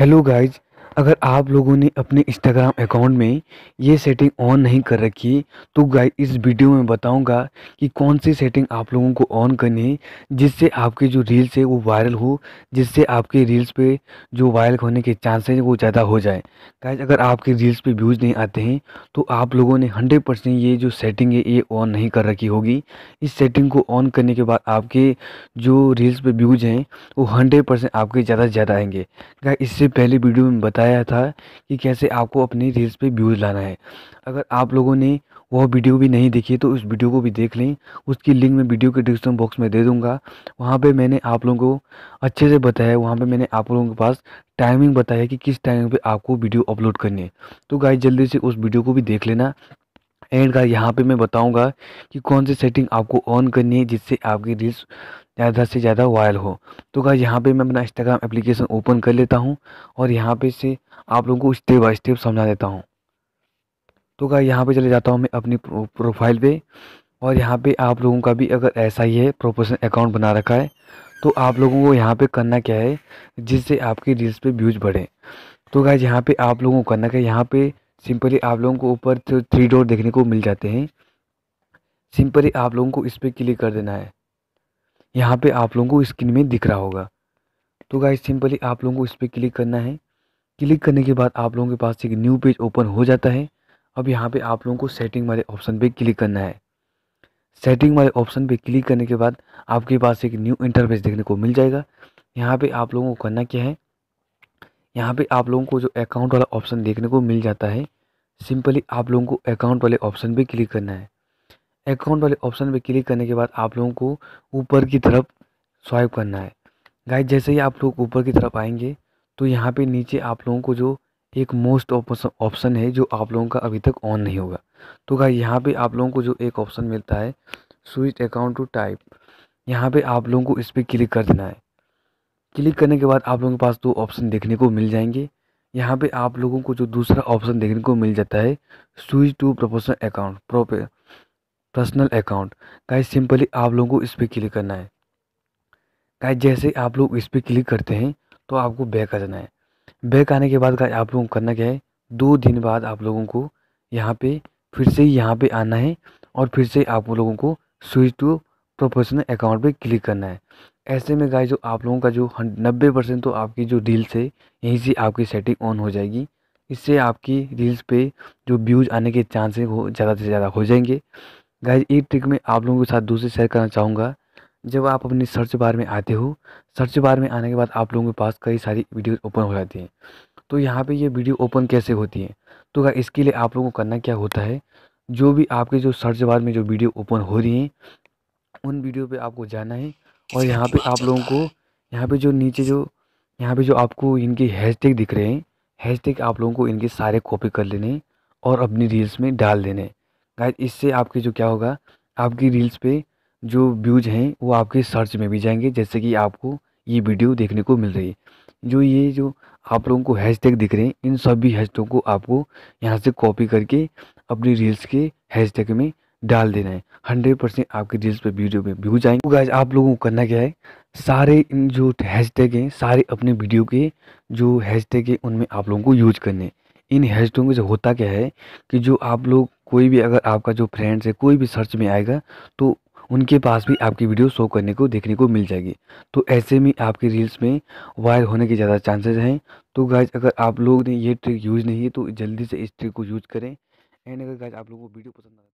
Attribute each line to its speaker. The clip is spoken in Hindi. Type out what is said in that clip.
Speaker 1: hello guys अगर आप लोगों ने अपने इंस्टाग्राम अकाउंट में ये सेटिंग ऑन नहीं कर रखी तो गाइस इस वीडियो में बताऊंगा कि कौन सी सेटिंग आप लोगों को ऑन करनी है जिससे आपके जो रील्स है वो वायरल हो जिससे आपके रील्स पे जो वायरल होने के चांसेस वो ज़्यादा हो जाए गाइस अगर आपके रील्स पे व्यूज़ नहीं आते हैं तो आप लोगों ने हंड्रेड परसेंट ये जो सेटिंग है ये ऑन नहीं कर रखी होगी इस सेटिंग को ऑन करने के बाद आपके जो रील्स पर व्यूज़ हैं वो हंड्रेड आपके ज़्यादा से ज़्यादा आएंगे गाय इससे पहले वीडियो में बता बताया था कि कैसे आपको अपनी रील्स पे व्यूज़ लाना है अगर आप लोगों ने वह वीडियो भी नहीं देखी तो उस वीडियो को भी देख लें उसकी लिंक मैं वीडियो के डिस्क्रिप्शन बॉक्स में दे दूंगा वहाँ पे मैंने आप लोगों को अच्छे से बताया वहाँ पे मैंने आप लोगों के पास टाइमिंग बताया कि किस टाइमिंग पे आपको वीडियो अपलोड करनी है तो गाइस जल्दी से उस वीडियो को भी देख लेना एंड का यहाँ पे मैं बताऊँगा कि कौन सी सेटिंग आपको ऑन करनी है जिससे आपकी रील्स ज़्यादा से ज़्यादा वायरल हो तो क्या यहाँ पे मैं अपना इंस्टाग्राम एप्लीकेशन ओपन कर लेता हूँ और यहाँ पे से आप लोगों को स्टेप बाय स्टेप समझा देता हूँ तो क्या यहाँ पे चले जाता हूँ मैं अपनी प्रोफाइल पे और यहाँ पे आप लोगों का भी अगर ऐसा ही है प्रोफेशनल अकाउंट बना रखा है तो आप लोगों को यहाँ पर करना क्या है जिससे आपकी रील्स पर व्यूज़ बढ़े तो क्या यहाँ पर आप लोगों को करना क्या है यहाँ पर सिंपली आप लोगों को ऊपर थ्री तो डोर देखने को मिल जाते हैं सिंपली आप लोगों को इस पर क्लिक कर देना है यहाँ पे आप लोगों को स्क्रीन में दिख रहा होगा तो गाइज सिंपली आप लोगों को इस पर क्लिक करना है क्लिक करने के बाद आप लोगों के पास एक न्यू पेज ओपन हो जाता है अब यहाँ पे आप लोगों को सेटिंग वाले ऑप्शन पे क्लिक करना है सेटिंग वाले ऑप्शन पे क्लिक करने के बाद आपके पास एक न्यू इंटरफेस देखने को मिल जाएगा यहाँ पे आप लोगों को करना क्या है यहाँ पे आप लोगों को जो अकाउंट वाला ऑप्शन देखने को मिल जाता है सिंपली आप लोगों को अकाउंट वाले ऑप्शन पे क्लिक करना है अकाउंट वाले ऑप्शन पे क्लिक करने के बाद आप लोगों को ऊपर की तरफ स्वाइप करना है गाइस जैसे ही आप लोग ऊपर की तरफ आएंगे तो यहाँ पे नीचे आप लोगों को जो एक मोस्ट ऑप्शन है जो आप लोगों का अभी तक ऑन नहीं होगा तो गाइज यहाँ पे आप लोगों को जो एक ऑप्शन मिलता है स्विच अकाउंट टू टाइप यहाँ पे आप लोगों को इस पर क्लिक कर देना है क्लिक करने के बाद आप लोगों के पास दो ऑप्शन देखने को मिल जाएंगे यहाँ पे आप लोगों को जो दूसरा ऑप्शन देखने को मिल जाता है स्विच टू प्रोफेशनल अकाउंट प्रोपे पर्सनल अकाउंट गाइस सिंपली आप लोगों को इस पर क्लिक करना है गाइस जैसे आप लोग इस पर क्लिक करते हैं तो आपको बैक आ जाना है बैक आने के बाद का आप लोगों को करना क्या है दो दिन बाद आप लोगों को यहाँ पे फिर से यहाँ पे आना है और फिर से आप लोगों को स्विच टू प्रोफेशनल अकाउंट पर क्लिक करना है ऐसे में गाय जो आप लोगों का जो नब्बे परसेंट तो आपकी जो रील्स है यहीं से आपकी सेटिंग ऑन हो जाएगी इससे आपकी रील्स पे जो व्यूज़ आने के चांसेस हो ज़्यादा से ज़्यादा हो जाएंगे गाय एक ट्रिक में आप लोगों के साथ दूसरे शेयर करना चाहूँगा जब आप अपनी सर्च बार में आते हो सर्च बार में आने के बाद आप लोगों के पास कई सारी वीडियो ओपन हो जाती हैं तो यहाँ पर ये वीडियो ओपन कैसे होती है तो गाय इसके लिए आप लोगों को करना क्या होता है जो भी आपके जो सर्च बार में जो वीडियो ओपन हो रही हैं उन वीडियो पर आपको जाना है और यहाँ पे आप लोगों को यहाँ पे जो नीचे जो यहाँ पे जो आपको इनके हैशटैग दिख रहे हैं हैशटैग आप लोगों को इनके सारे कॉपी कर लेने और अपनी रील्स में डाल देने गाइस इससे आपके जो क्या होगा आपकी रील्स पे जो व्यूज हैं वो आपके सर्च में भी जाएंगे जैसे कि आपको ये वीडियो देखने को मिल रही है जो ये जो आप लोगों को हैशटैग दिख रहे हैं इन सभी हैशटैग को आपको यहाँ से कॉपी करके अपनी रील्स के हैशटैग में डाल देना है हंड्रेड परसेंट आपके रील्स पर वीडियो में व्यूज आएंगे तो आप लोगों को करना क्या है सारे इन जो टैग हैं सारे अपने वीडियो के जो टैग हैं उनमें आप लोगों को यूज करने इन टैगों से होता क्या है कि जो आप लोग कोई भी अगर आपका जो फ्रेंड्स है कोई भी सर्च में आएगा तो उनके पास भी आपकी वीडियो शो करने को देखने को मिल जाएगी तो ऐसे में आपके रील्स में वायरल होने के ज़्यादा चांसेस हैं तो गाइज अगर आप लोग ने ये ट्रिक यूज़ नहीं है तो जल्दी से इस ट्रिक को यूज़ करें एंड अगर गाइज आप लोगों को वीडियो पसंद आए